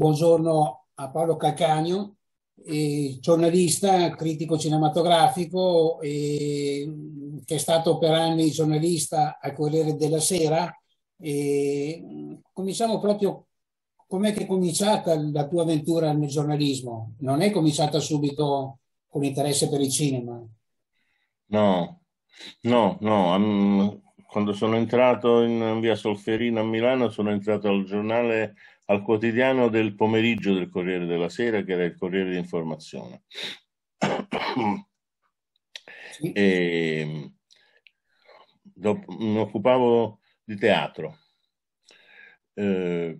buongiorno a Paolo Calcagno, eh, giornalista, critico cinematografico, eh, che è stato per anni giornalista al Corriere della Sera. Eh, cominciamo proprio com'è che è cominciata la tua avventura nel giornalismo? Non è cominciata subito con interesse per il cinema? No, no, no. Um, quando sono entrato in via Solferino a Milano sono entrato al giornale al quotidiano del pomeriggio del Corriere della Sera, che era il Corriere di Informazione. E, ehm, dopo, mi occupavo di teatro. Eh,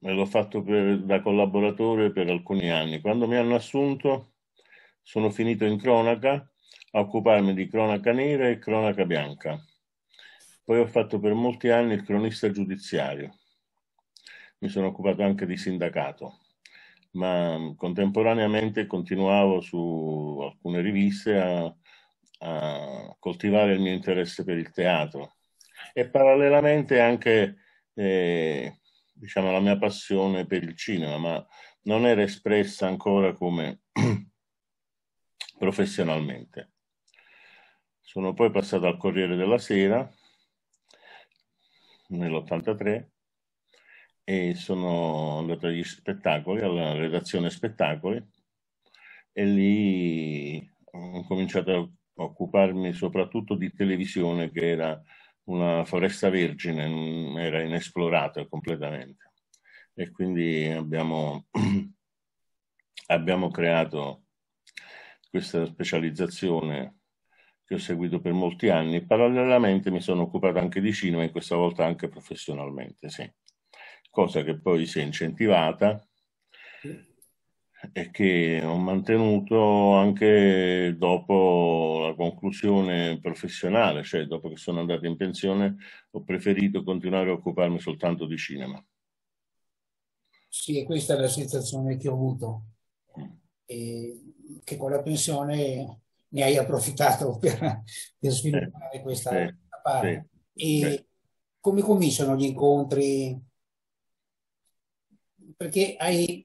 l'ho fatto per, da collaboratore per alcuni anni. Quando mi hanno assunto sono finito in cronaca a occuparmi di cronaca nera e cronaca bianca. Poi ho fatto per molti anni il cronista giudiziario mi sono occupato anche di sindacato, ma mm, contemporaneamente continuavo su alcune riviste a, a coltivare il mio interesse per il teatro e parallelamente anche eh, diciamo, la mia passione per il cinema, ma non era espressa ancora come professionalmente. Sono poi passato al Corriere della Sera nell'83 e sono andato agli spettacoli, alla redazione spettacoli e lì ho cominciato a occuparmi soprattutto di televisione che era una foresta vergine, era inesplorata completamente e quindi abbiamo, abbiamo creato questa specializzazione che ho seguito per molti anni. Parallelamente mi sono occupato anche di cinema e questa volta anche professionalmente, sì cosa che poi si è incentivata e che ho mantenuto anche dopo la conclusione professionale, cioè dopo che sono andato in pensione, ho preferito continuare a occuparmi soltanto di cinema. Sì, questa è la sensazione che ho avuto, mm. e che con la pensione ne hai approfittato per, per sviluppare eh, questa eh, parte. Sì, e eh. come cominciano gli incontri? perché hai,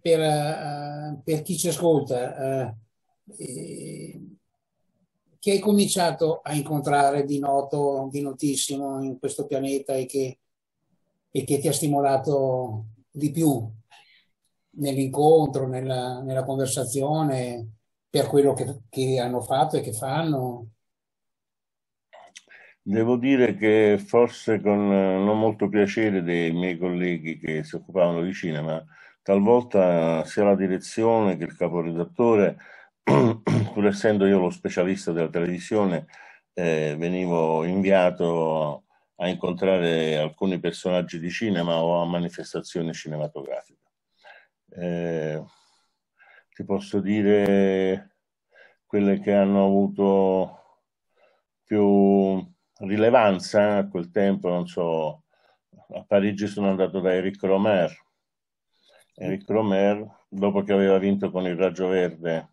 per, eh, per, chi ci ascolta, eh, che hai cominciato a incontrare di noto, di notissimo in questo pianeta e che, e che ti ha stimolato di più nell'incontro, nella, nella conversazione, per quello che, che hanno fatto e che fanno? Devo dire che forse con eh, non molto piacere dei miei colleghi che si occupavano di cinema, talvolta sia la direzione che il caporedattore, pur essendo io lo specialista della televisione, eh, venivo inviato a incontrare alcuni personaggi di cinema o a manifestazioni cinematografiche. Eh, ti posso dire quelle che hanno avuto più rilevanza, a quel tempo, non so, a Parigi sono andato da Eric Romer. Eric Romer, dopo che aveva vinto con il Raggio Verde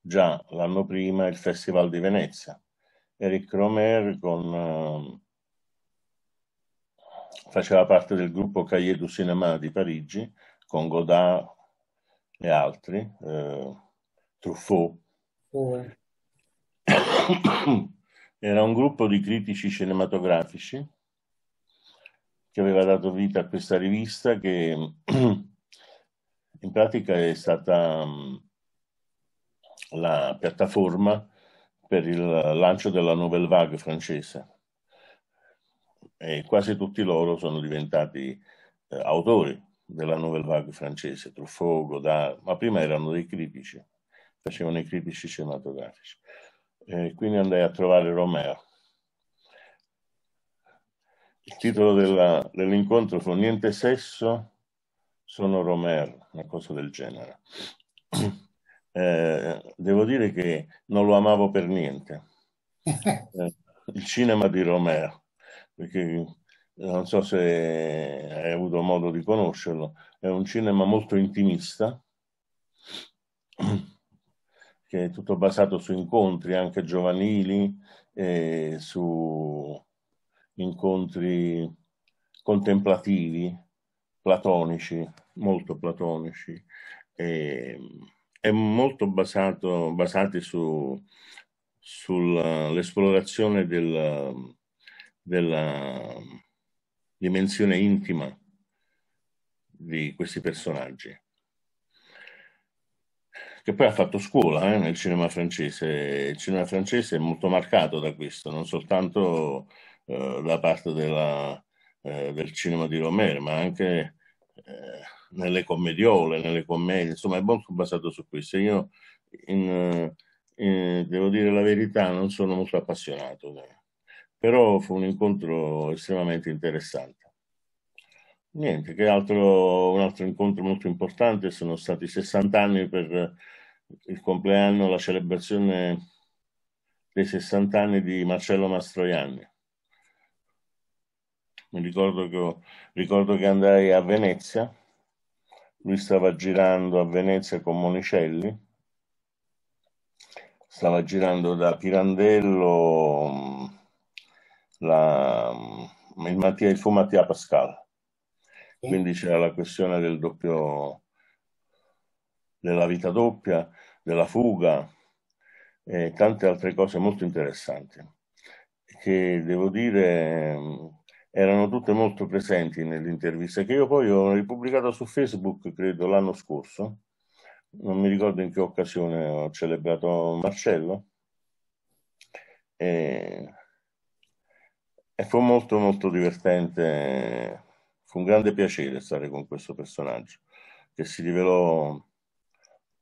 già l'anno prima il Festival di Venezia. Eric Romer con, uh, faceva parte del gruppo Cahiers du Cinéma di Parigi con Godard e altri, uh, Truffaut. Oh, eh. Era un gruppo di critici cinematografici che aveva dato vita a questa rivista che in pratica è stata mm, la piattaforma per il lancio della Nouvelle Vague francese e quasi tutti loro sono diventati eh, autori della Nouvelle Vague francese, Truffaut, Godard, ma prima erano dei critici, facevano i critici cinematografici e quindi andai a trovare Romeo. Il titolo della, dell'incontro fu Niente sesso, sono Romeo, una cosa del genere. Eh, devo dire che non lo amavo per niente, eh, il cinema di Romeo, perché eh, non so se hai avuto modo di conoscerlo, è un cinema molto intimista che è tutto basato su incontri anche giovanili, eh, su incontri contemplativi, platonici, molto platonici, e, e molto basato, basati su, sull'esplorazione della, della dimensione intima di questi personaggi che poi ha fatto scuola eh, nel cinema francese. Il cinema francese è molto marcato da questo, non soltanto eh, da parte della, eh, del cinema di Romero, ma anche eh, nelle commediole, nelle commedie, insomma è molto basato su questo. Io in, eh, in, devo dire la verità, non sono molto appassionato, eh. però fu un incontro estremamente interessante. Niente, che altro, un altro incontro molto importante sono stati 60 anni per il compleanno, la celebrazione dei 60 anni di Marcello Mastroianni. Mi ricordo che, ricordo che andai a Venezia, lui stava girando a Venezia con Monicelli, stava girando da Pirandello mm, la, mm, il, Mattia, il fu Mattia Pascal quindi c'era la questione del doppio della vita doppia della fuga e tante altre cose molto interessanti che devo dire erano tutte molto presenti nell'intervista che io poi ho ripubblicato su Facebook credo l'anno scorso non mi ricordo in che occasione ho celebrato Marcello e, e fu molto molto divertente fu un grande piacere stare con questo personaggio che si rivelò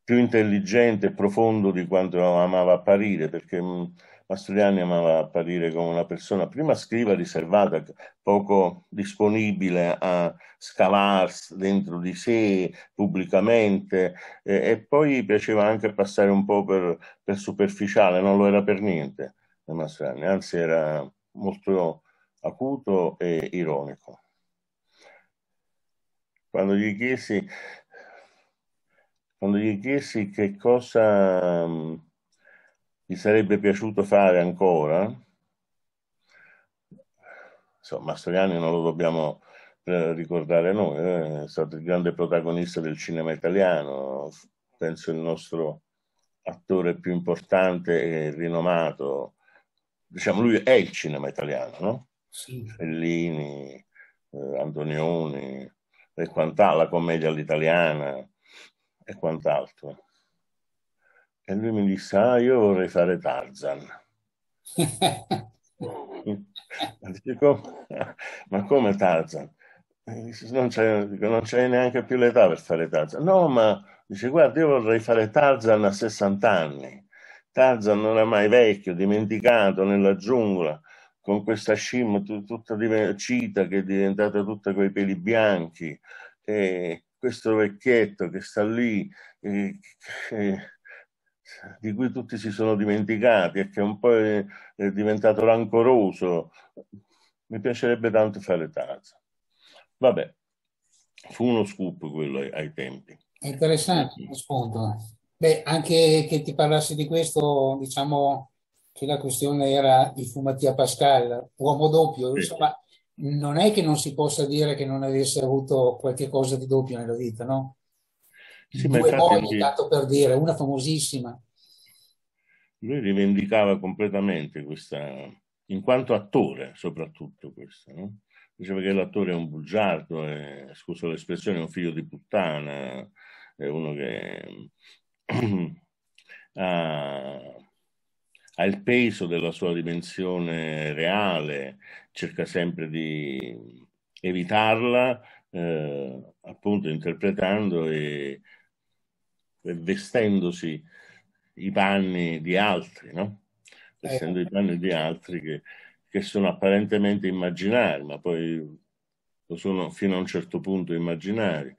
più intelligente e profondo di quanto amava apparire, perché mm, Mastroianni amava apparire come una persona prima scriva riservata, poco disponibile a scavarsi dentro di sé pubblicamente e, e poi piaceva anche passare un po' per, per superficiale, non lo era per niente eh, Mastroianni, anzi era molto acuto e ironico. Quando gli chiesi quando gli chiesi che cosa mm, gli sarebbe piaciuto fare ancora, insomma, Mastroianni non lo dobbiamo eh, ricordare noi, eh, è stato il grande protagonista del cinema italiano, penso il nostro attore più importante e rinomato, diciamo lui è il cinema italiano, no? Sì. Fellini, eh, Antonioni e quant'altro, la commedia all'italiana, e quant'altro. E lui mi disse, ah, io vorrei fare Tarzan. Dico, ma come Tarzan? Non c'è, non c'è neanche più l'età per fare Tarzan. No, ma dice, guarda, io vorrei fare Tarzan a 60 anni. Tarzan non è mai vecchio, dimenticato nella giungla, con questa scimmia tutta cita che è diventata tutta coi peli bianchi. E, questo vecchietto che sta lì, eh, eh, di cui tutti si sono dimenticati e che un po' è, è diventato rancoroso, mi piacerebbe tanto fare tazza. Vabbè, fu uno scoop quello ai, ai tempi. interessante lo sfondo. Beh, anche che ti parlassi di questo, diciamo che la questione era il Fumatia Pascal, uomo doppio, sì. insomma, non è che non si possa dire che non avesse avuto qualche cosa di doppio nella vita, no? Sì, Due mogli, tanto per dire, una famosissima. Lui rivendicava completamente questa, in quanto attore soprattutto questo, no? Diceva che l'attore è un bugiardo, è, scusa l'espressione, è un figlio di puttana, è uno che ha ha il peso della sua dimensione reale, cerca sempre di evitarla, eh, appunto interpretando e, e, vestendosi i panni di altri, no? Vestendo eh. i panni di altri che, che sono apparentemente immaginari, ma poi lo sono fino a un certo punto immaginari.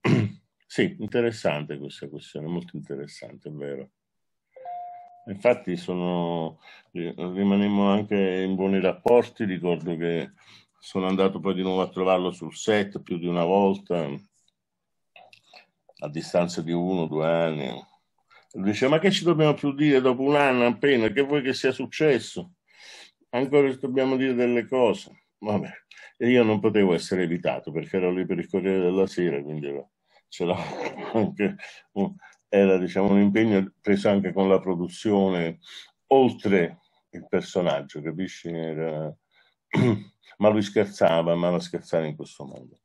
sì, interessante questa questione, molto interessante, è vero. Infatti sono, eh, rimanemmo anche in buoni rapporti, ricordo che sono andato poi di nuovo a trovarlo sul set più di una volta, a distanza di uno o due anni. Lui dice, ma che ci dobbiamo più dire dopo un anno appena? Che vuoi che sia successo? Ancora dobbiamo dire delle cose. Vabbè, e io non potevo essere evitato perché ero lì per il Corriere della Sera, quindi c'era anche un, era diciamo, un impegno preso anche con la produzione oltre il personaggio, capisci? Era... ma lui scherzava, ma la scherzava in questo modo.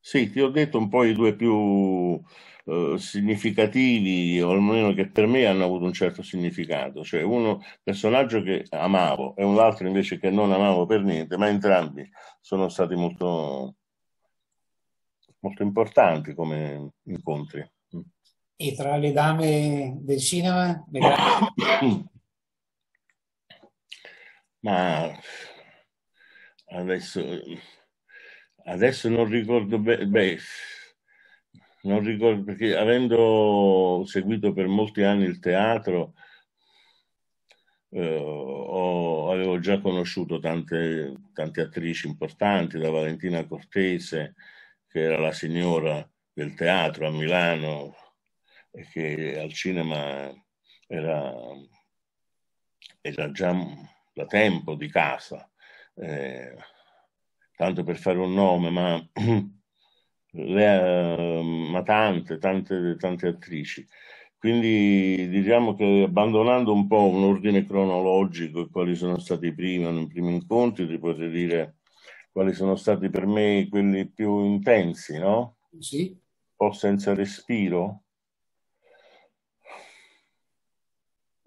Sì, ti ho detto un po' i due più eh, significativi, o almeno che per me hanno avuto un certo significato, cioè uno personaggio che amavo e un altro invece che non amavo per niente, ma entrambi sono stati molto, molto importanti come incontri. E tra le dame del cinema? Grandi... Ma adesso, adesso non ricordo bene, non ricordo perché avendo seguito per molti anni il teatro, eh, ho, avevo già conosciuto tante, tante attrici importanti, da Valentina Cortese, che era la signora del teatro a Milano, che al cinema era, era già da tempo di casa, eh, tanto per fare un nome, ma, le, ehm, ma tante, tante, tante attrici. Quindi diciamo che abbandonando un po' un ordine cronologico e quali sono stati i primi, i primi incontri, ti potrei dire quali sono stati per me quelli più intensi, no? Sì. O senza respiro?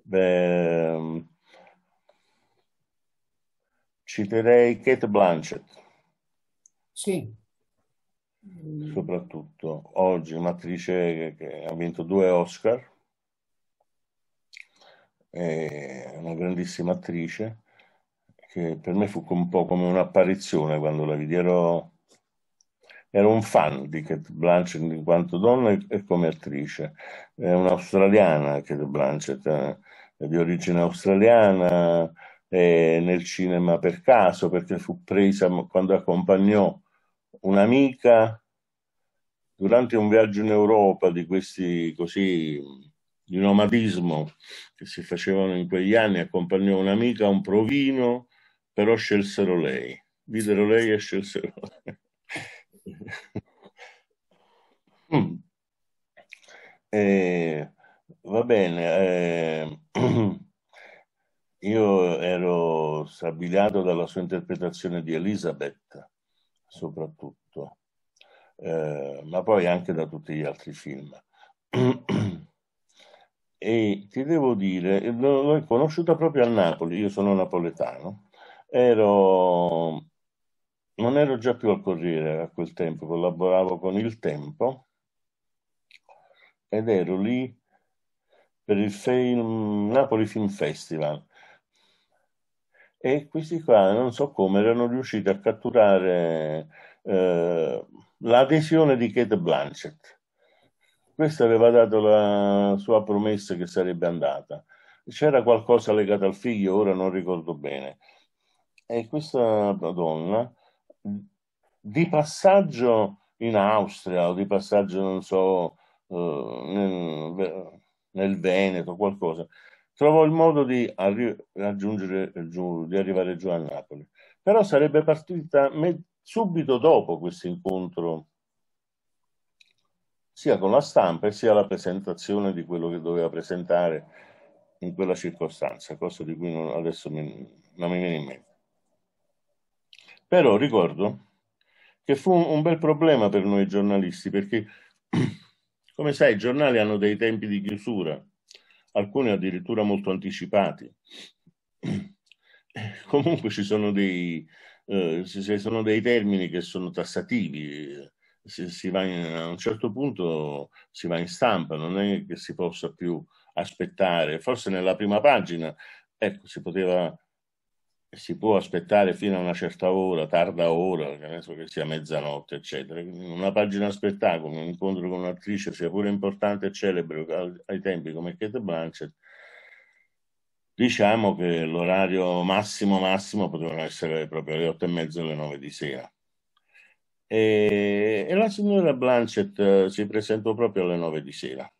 Ehm, citerei Kate Blanchett. Sì. Soprattutto oggi un'attrice che ha vinto due Oscar, è una grandissima attrice che per me fu un po' come un'apparizione quando la vidi. Ero, ero un fan di Kate Blanchett in quanto donna e come attrice. È un'australiana Kate Blanchett eh, di origine australiana, eh, nel cinema per caso, perché fu presa quando accompagnò un'amica durante un viaggio in Europa di questi così di nomadismo che si facevano in quegli anni, accompagnò un'amica a un provino, però scelsero lei, videro lei e scelsero lei. mm. eh, Va bene, eh, io ero strabiliato dalla sua interpretazione di Elizabeth, soprattutto, eh, ma poi anche da tutti gli altri film. e ti devo dire, l'ho conosciuta proprio a Napoli, io sono napoletano, ero, non ero già più al Corriere a quel tempo, collaboravo con Il Tempo ed ero lì per il film, Napoli Film Festival. E questi qua non so come erano riusciti a catturare eh, l'adesione di Kate Blanchett. Questa aveva dato la sua promessa che sarebbe andata. C'era qualcosa legato al figlio, ora non ricordo bene. E questa donna, di passaggio in Austria o di passaggio, non so, eh, nel Veneto, qualcosa, trovò il modo di, arri raggiungere giù, di arrivare giù a Napoli. Però sarebbe partita subito dopo questo incontro, sia con la stampa sia la presentazione di quello che doveva presentare in quella circostanza, cosa di cui non, adesso mi, non mi viene in mente. Però ricordo che fu un bel problema per noi giornalisti perché Come sai, i giornali hanno dei tempi di chiusura, alcuni addirittura molto anticipati. Comunque ci sono dei, eh, ci sono dei termini che sono tassativi. Si, si va in, a un certo punto si va in stampa, non è che si possa più aspettare. Forse nella prima pagina ecco, si poteva si può aspettare fino a una certa ora, tarda ora, penso che sia mezzanotte, eccetera. Una pagina spettacolo, un incontro con un'attrice, sia pure importante e celebre ai tempi come Kate Blanchett, diciamo che l'orario massimo massimo potevano essere proprio le otto e mezza alle nove di sera. E, e la signora Blanchett eh, si presentò proprio alle nove di sera.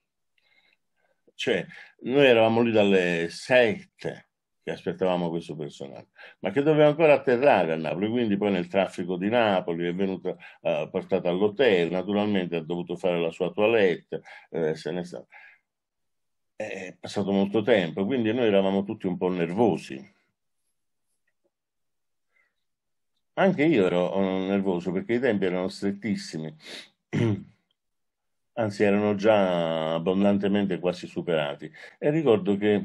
Cioè, noi eravamo lì dalle sette che aspettavamo questo personaggio, ma che doveva ancora atterrare a Napoli, quindi poi nel traffico di Napoli è venuta eh, portata all'hotel, naturalmente ha dovuto fare la sua toilette, eh, se ne sta. È passato molto tempo, quindi noi eravamo tutti un po' nervosi. Anche io ero eh, nervoso perché i tempi erano strettissimi, anzi erano già abbondantemente quasi superati. E ricordo che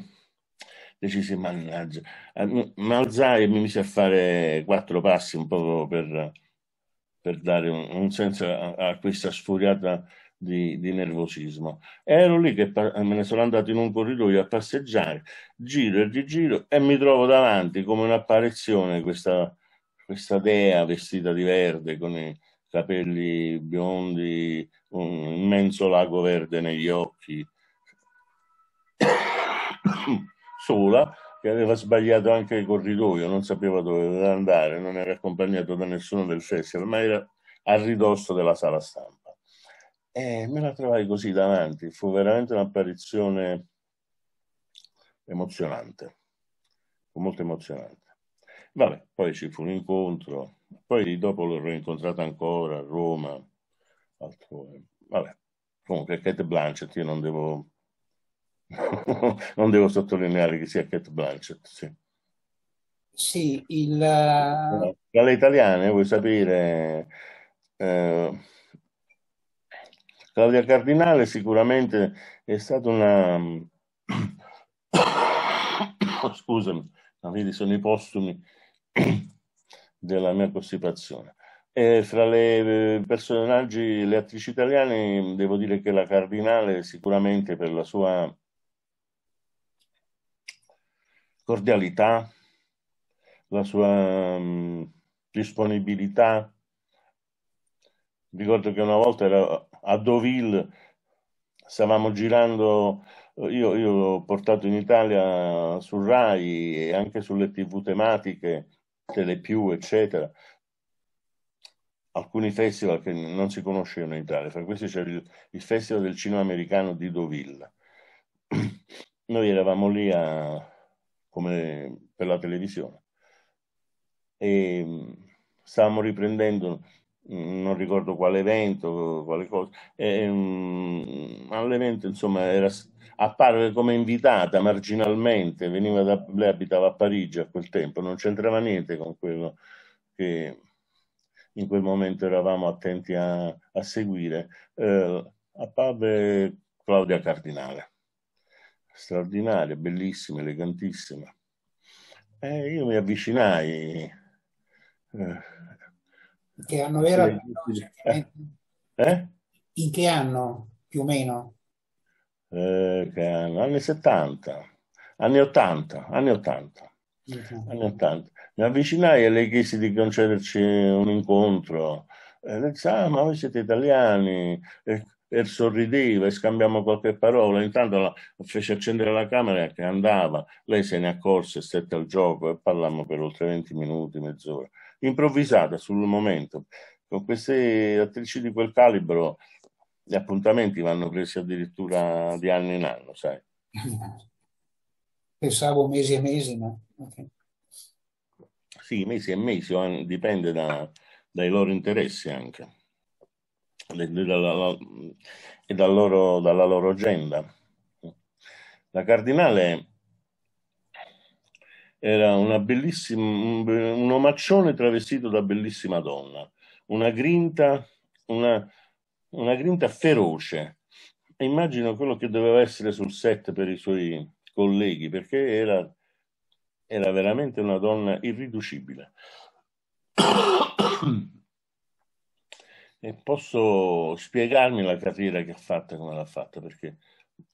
decisi, mannaggia. Eh, mi alzai e mi misi a fare quattro passi un po' per, per dare un, un senso a, a, questa sfuriata di, di nervosismo. ero lì che me ne sono andato in un corridoio a passeggiare, giro e rigiro e mi trovo davanti come un'apparizione questa, questa dea vestita di verde con i capelli biondi, un immenso lago verde negli occhi sola che aveva sbagliato anche il corridoio, non sapeva dove doveva andare, non era accompagnato da nessuno del festival, ma era a ridosso della sala stampa. E me la trovai così davanti, fu veramente un'apparizione emozionante, fu molto emozionante. Vabbè, poi ci fu un incontro, poi dopo l'ho incontrata ancora a Roma, altrove. Vabbè, comunque Kate Blanchett io non devo non devo sottolineare che sia Cat Blanchett, sì. Sì, il... Tra le italiane vuoi sapere... Eh, Claudia Cardinale sicuramente è stata una... Scusami, ma vedi sono i postumi della mia costipazione. E fra le eh, personaggi, le attrici italiane, devo dire che la Cardinale sicuramente per la sua cordialità, la sua um, disponibilità. Ricordo che una volta ero a Deauville, stavamo girando, io, io l'ho portato in Italia su Rai e anche sulle tv tematiche, Telepiù, eccetera, alcuni festival che non si conoscevano in Italia. Fra questi c'era il, il, Festival del Cinema Americano di Deauville. Noi eravamo lì a, come per la televisione. E mm, stavamo riprendendo, mm, non ricordo quale evento, quale cosa, e, um, all'evento insomma era, apparve come invitata marginalmente, veniva da, lei abitava a Parigi a quel tempo, non c'entrava niente con quello che in quel momento eravamo attenti a, a seguire, eh, apparve Claudia Cardinale straordinaria, bellissima, elegantissima. E io mi avvicinai. Eh, che anno era? Eh? eh? In che anno più o meno? Eh, anno? Anni 70, anni 80, anni 80. Uh-huh. Anni 80. Mi avvicinai e lei chiese di concederci un incontro. E lei disse, ah, ma voi siete italiani, eh, e sorrideva e scambiamo qualche parola. Intanto la, fece accendere la camera che andava, lei se ne accorse, stette al gioco e parlammo per oltre 20 minuti, mezz'ora. Improvvisata sul momento, con queste attrici di quel calibro gli appuntamenti vanno presi addirittura di anno in anno, sai. Pensavo mesi e mesi, ma... Okay. Sì, mesi e mesi, dipende da, dai loro interessi anche dalla, e dal loro, dalla loro agenda. La Cardinale era una bellissima, un omaccione travestito da bellissima donna, una grinta, una, una grinta feroce. E immagino quello che doveva essere sul set per i suoi colleghi, perché era, era veramente una donna irriducibile e posso spiegarmi la carriera che ha fatto come l'ha fatta, perché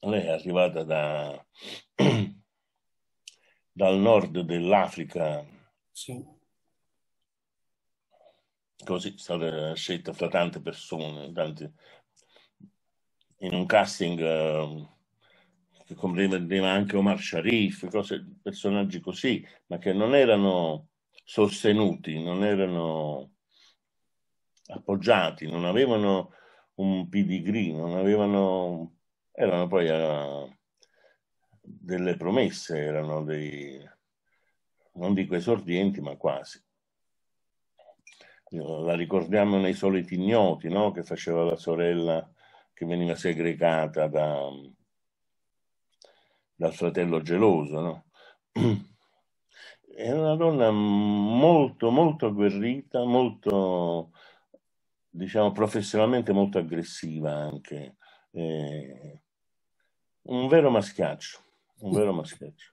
lei è arrivata da, dal nord dell'Africa. Sì. Così è stata scelta fra tante persone, tante, in un casting uh, che comprendeva anche Omar Sharif, cose, personaggi così, ma che non erano sostenuti, non erano appoggiati, non avevano un pedigree, non avevano, erano poi uh, delle promesse, erano dei, non dico esordienti, ma quasi. La ricordiamo nei soliti ignoti, no? che faceva la sorella che veniva segregata da, dal fratello geloso. No? Era una donna molto, molto agguerrita, molto diciamo, professionalmente molto aggressiva anche. Eh, un vero maschiaccio, un mm. vero maschiaccio.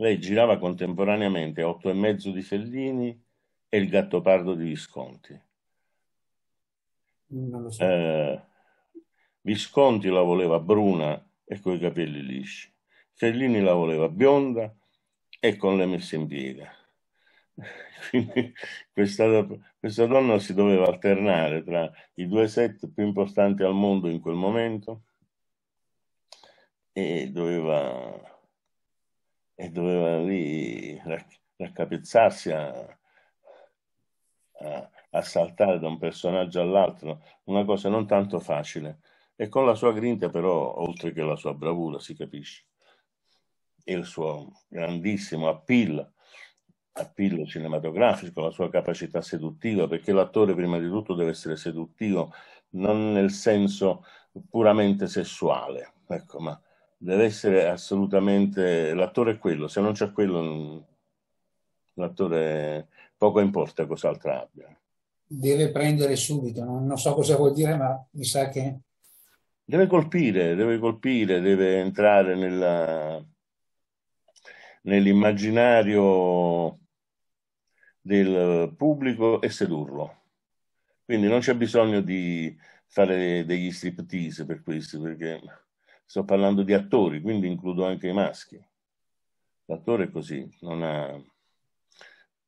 Lei girava contemporaneamente Otto e mezzo di Fellini e Il Gattopardo di Visconti. Mm, non so. eh, Visconti la voleva bruna e coi capelli lisci. Fellini la voleva bionda e con le messe in piega. Quindi questa, questa donna si doveva alternare tra i due set più importanti al mondo in quel momento e doveva, e doveva lì raccapezzarsi a, a, a saltare da un personaggio all'altro, una cosa non tanto facile. E con la sua grinta, però, oltre che la sua bravura, si capisce, e il suo grandissimo appeal appillo cinematografico, la sua capacità seduttiva, perché l'attore prima di tutto deve essere seduttivo, non nel senso puramente sessuale, ecco, ma deve essere assolutamente... l'attore è quello, se non c'è quello mm, l'attore poco importa cos'altro abbia. Deve prendere subito, non so cosa vuol dire, ma mi sa che... Deve colpire, deve colpire, deve entrare nella nell'immaginario del pubblico e sedurlo. Quindi non c'è bisogno di fare degli striptease per questo, perché sto parlando di attori, quindi includo anche i maschi. L'attore è così, non ha...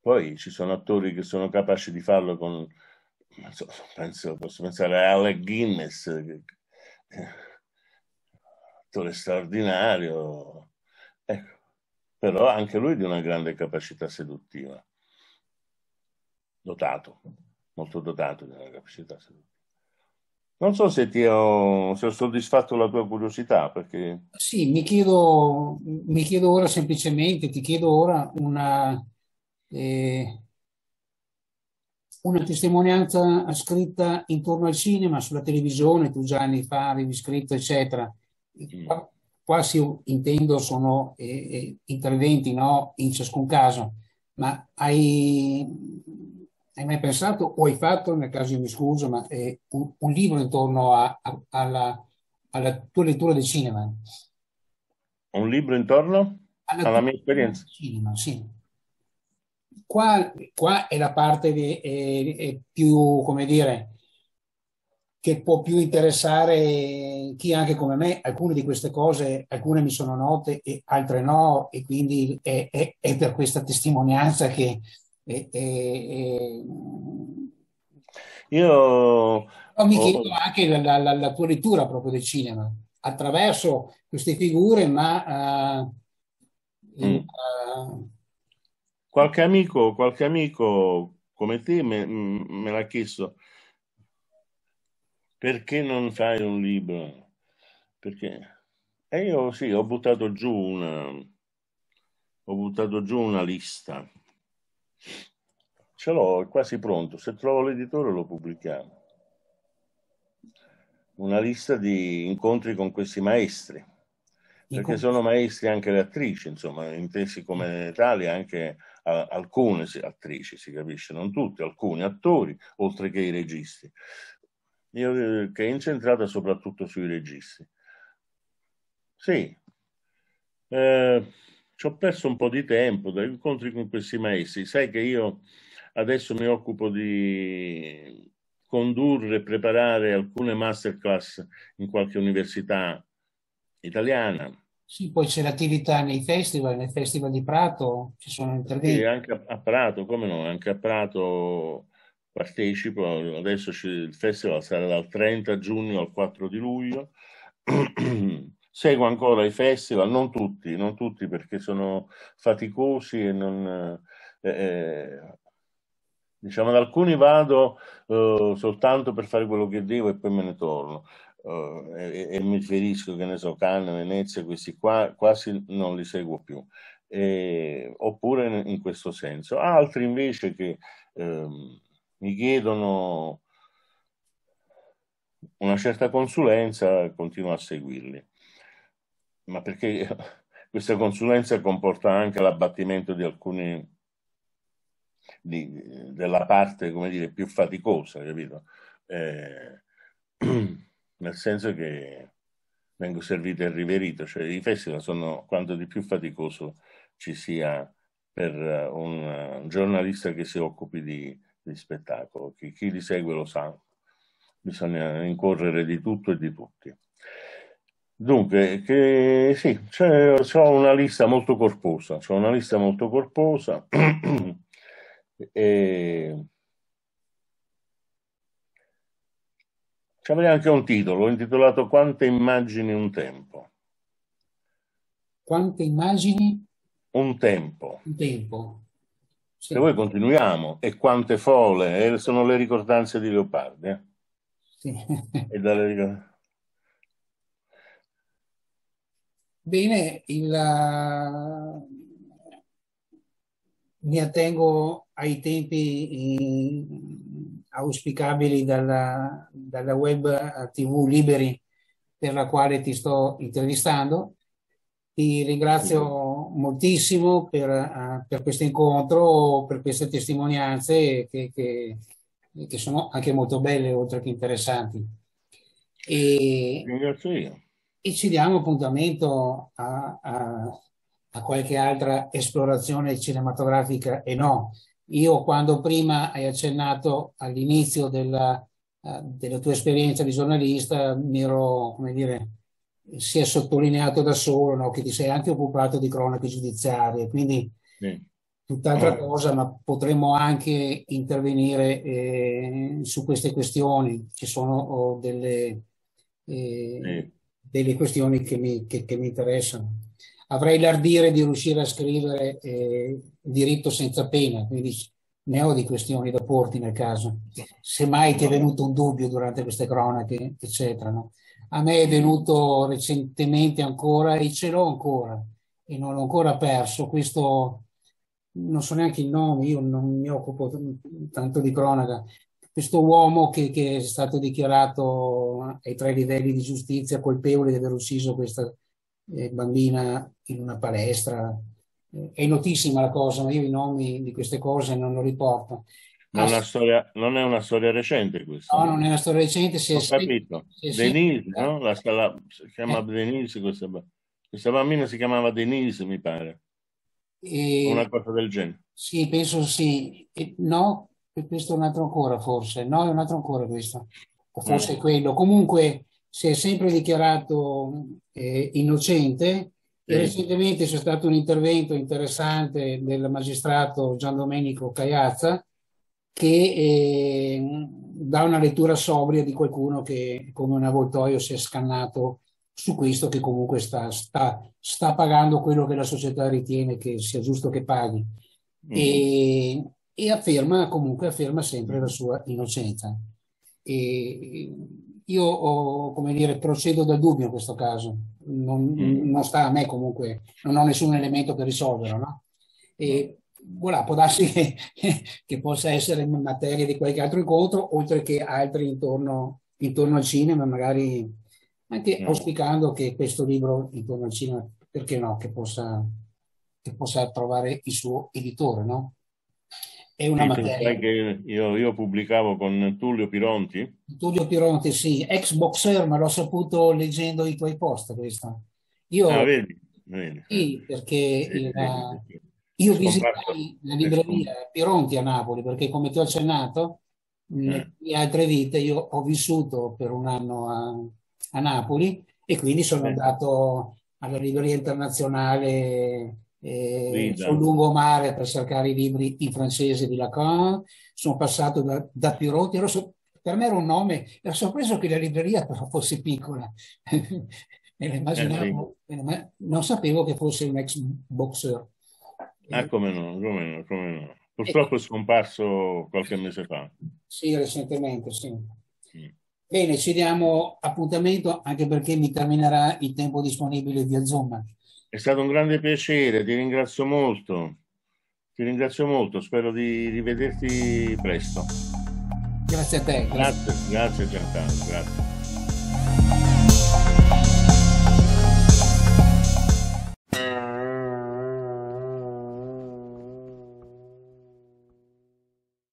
Poi ci sono attori che sono capaci di farlo con... So, penso, posso pensare a Alec Guinness, che... attore straordinario, ecco. però anche lui di una grande capacità seduttiva dotato, molto dotato della capacità seduttiva. Non so se ti ho, se ho, soddisfatto la tua curiosità, perché... Sì, mi chiedo, mi chiedo ora semplicemente, ti chiedo ora una, eh, una testimonianza scritta intorno al cinema, sulla televisione, tu già anni fa avevi scritto, eccetera. Mm. Qua, qua si intendo sono eh, eh, interventi no? in ciascun caso, ma hai, hai mai pensato o hai fatto, nel caso io mi scuso, ma eh, un, un, libro intorno a, a, alla, alla, tua lettura del cinema? Un libro intorno alla, alla mia esperienza? Cinema, sì. Qua, qua, è la parte di, è, è più, come dire, che può più interessare chi anche come me, alcune di queste cose, alcune mi sono note e altre no, e quindi è, è, è per questa testimonianza che e, e, e... Io Però mi chiedo oh. anche la, la, la, tua lettura proprio del cinema attraverso queste figure, ma uh, mm. uh... qualche amico, qualche amico come te me, me l'ha chiesto perché non fai un libro? Perché e io sì, ho buttato giù una ho buttato giù una lista Ce l'ho, è quasi pronto. Se trovo l'editore lo pubblichiamo. Una lista di incontri con questi maestri, perché sono maestri anche le attrici, insomma, intesi come tali anche alcune attrici, si capisce, non tutte, alcuni attori, oltre che i registi. Io, eh, che è incentrata soprattutto sui registi. Sì. Eh, ci ho perso un po' di tempo dagli incontri con questi maestri. Sai che io adesso mi occupo di condurre e preparare alcune masterclass in qualche università italiana. Sì, poi c'è l'attività nei festival, nel Festival di Prato ci sono interventi. Sì, anche a Prato, come no, anche a Prato partecipo, adesso il festival sarà dal 30 giugno al 4 di luglio. Seguo ancora i festival, non tutti, non tutti perché sono faticosi e non... Eh, eh, diciamo, ad alcuni vado eh, soltanto per fare quello che devo e poi me ne torno. Uh, e, e, mi riferisco, che ne so, Cannes, Venezia, questi qua quasi non li seguo più. E, oppure in, questo senso. Altri invece che ehm, mi chiedono una certa consulenza, continuo a seguirli ma perché questa consulenza comporta anche l'abbattimento di alcuni di, della parte come dire più faticosa capito eh, nel senso che vengo servito e riverito cioè i festival sono quanto di più faticoso ci sia per eh, un giornalista che si occupi di, di spettacolo chi, chi li segue lo sa bisogna incorrere di tutto e di tutti Dunque, che, sì, ho una lista molto corposa, c'ho una lista molto corposa e... C'avrei anche un titolo, intitolato Quante immagini un tempo. Quante immagini? Un tempo. Un tempo. Sì. E poi continuiamo. E quante fole, eh, sono le ricordanze di Leopardi. Eh? Sì. E dalle ricordanze Bene, il, eh, mi attengo ai tempi eh, auspicabili dalla, dalla web eh, TV Liberi per la quale ti sto intervistando. Ti ringrazio moltissimo per, per questo incontro, per queste testimonianze che, che, che, sono anche molto belle oltre che interessanti. E... Ringrazio io e ci diamo appuntamento a, a, a qualche altra esplorazione cinematografica e no. Io quando prima hai accennato all'inizio della, eh, della tua esperienza di giornalista mi ero, come dire, si è sottolineato da solo no? che ti sei anche occupato di cronache giudiziarie, quindi sì. tutt'altra eh. cosa, ma potremmo anche intervenire eh, su queste questioni, che sono oh, delle, eh, sì delle questioni che mi, che, che mi interessano. Avrei l'ardire di riuscire a scrivere eh, diritto senza pena, quindi ne ho di questioni da porti nel caso. Semmai ti è venuto un dubbio durante queste cronache, eccetera. No? A me è venuto recentemente ancora e ce l'ho ancora e non l'ho ancora perso. Questo non so neanche il nome, io non mi occupo tanto di cronaca, questo uomo che, che, è stato dichiarato ai tre livelli di giustizia colpevole di aver ucciso questa eh, bambina in una palestra. Eh, è notissima la cosa, ma io i nomi di queste cose non lo riporto. Ma... Non, ah, storia, non, è una storia recente questa. No, non è una storia recente. Si Ho capito. Si Denise, si... no? La, la, si chiama eh. Denise questa, questa bambina si chiamava Denise, mi pare. E... Una cosa del genere. Sì, penso sì. E no, questo è un altro ancora forse, no è un altro ancora questo, o forse eh. quello. Comunque si è sempre dichiarato eh, innocente eh. recentemente c'è stato un intervento interessante del magistrato Gian Domenico Cagliazza che ehm, dà una lettura sobria di qualcuno che come un avvoltoio si è scannato su questo che comunque sta, sta, sta pagando quello che la società ritiene che sia giusto che paghi. Mm. E, e afferma comunque afferma sempre la sua innocenza. E io ho, come dire, procedo dal dubbio in questo caso, non, mm. non sta a me comunque, non ho nessun elemento per risolverlo. No? E, voilà, può darsi che, che, possa essere materia di qualche altro incontro, oltre che altri intorno, intorno al cinema, magari anche mm. auspicando che questo libro intorno al cinema, perché no, che possa, che possa trovare il suo editore, no? è una sì, materia. Che io, io, pubblicavo con Tullio Pironti. Tullio Pironti, sì, ex boxer, ma l'ho saputo leggendo i tuoi post questo. Io, ah, vedi, vedi. Sì, perché vedi, il, vedi. Eh, io visitai la libreria Pironti a Napoli, perché come ti ho accennato, eh. in altre vite io ho vissuto per un anno a, a Napoli e quindi sono eh. andato alla libreria internazionale eh, sul lungomare per cercare i libri in francese di Lacan, sono passato da, da Pirotti, so, per me era un nome, ero sorpreso che la libreria fosse piccola, me la eh, immaginavo, eh sì. ma non sapevo che fosse un ex boxer. Ah, come no, come no, come no. Purtroppo è eh. scomparso qualche mese fa. Sì, recentemente, sì. sì. Mm. Bene, ci diamo appuntamento anche perché mi terminerà il tempo disponibile via Zoom. È stato un grande piacere, ti ringrazio molto. Ti ringrazio molto, spero di rivederti presto. Grazie a te. Grazie, grazie, grazie Giancarlo, grazie.